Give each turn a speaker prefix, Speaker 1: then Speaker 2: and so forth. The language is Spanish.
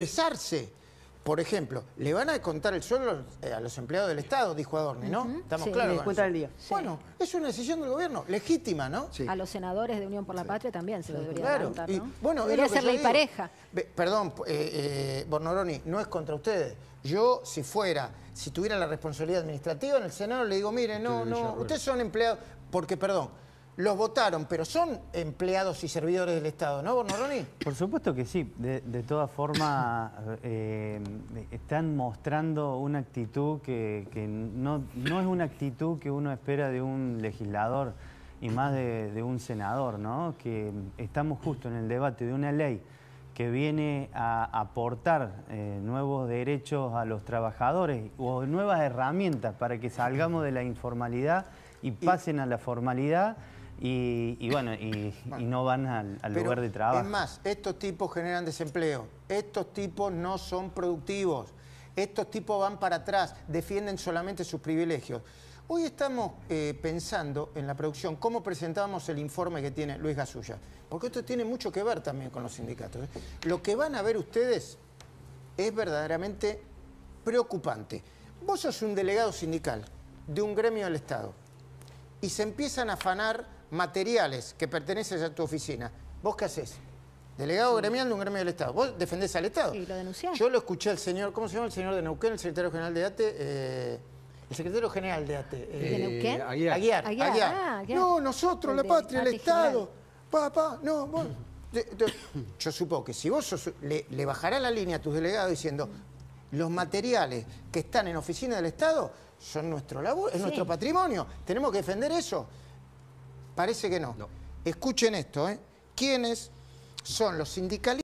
Speaker 1: expresarse. Por ejemplo, le van a contar el sueldo eh, a los empleados del Estado, dijo Adorni, ¿no? Estamos sí, claros. el día. Bueno, es una decisión del gobierno, legítima, ¿no? A los senadores de Unión por la Patria también se lo debería contar, ¿no? bueno, debería ser la pareja. Perdón, eh, eh, Bornoroni, no es contra ustedes. Yo, si fuera, si tuviera la responsabilidad administrativa en el Senado, le digo, mire, no, no, ustedes son empleados, porque, perdón, los votaron, pero son empleados y servidores del Estado, ¿no, Roni?
Speaker 2: Por supuesto que sí. De, todas formas, eh, están mostrando una actitud que, no, no, es una actitud que uno espera de un legislador y más de, un senador, ¿no? Que estamos justo en el debate de una ley que viene a aportar eh, nuevos derechos a los trabajadores o nuevas herramientas para que salgamos de la informalidad y pasen a la formalidad y, bueno, y, no van al, lugar de trabajo. Es
Speaker 1: más, estos tipos generan desempleo, estos tipos no son productivos, estos tipos van para atrás, defienden solamente sus privilegios. Hoy estamos eh, pensando en la producción, cómo presentamos el informe que tiene Luis Gasulla, porque esto tiene mucho que ver también con los sindicatos. ¿eh? Lo que van a ver ustedes es verdaderamente preocupante. Vos sos un delegado sindical de un gremio del Estado y se empiezan a afanar materiales que pertenecen a tu oficina, ¿vos qué haces? Delegado gremial de un gremio del Estado. Vos defendés al Estado. Y lo denunciás. Yo lo escuché al señor, ¿cómo se llama el señor de Neuquén, el secretario general de ATE? Eh, el secretario general de ATE. Eh, ¿De Neuquén? Eh, Aguiar. Ah, Aguiar. No, nosotros, la patria, el Estado. Papá, no, vos. yo supongo que si vos le, bajarás bajará la línea a tus delegados diciendo los materiales que están en oficina del Estado son nuestro laburo, es nuestro patrimonio, tenemos que defender eso. Parece que no. Escuchen esto, ¿eh? ¿Quiénes son los sindicalistas?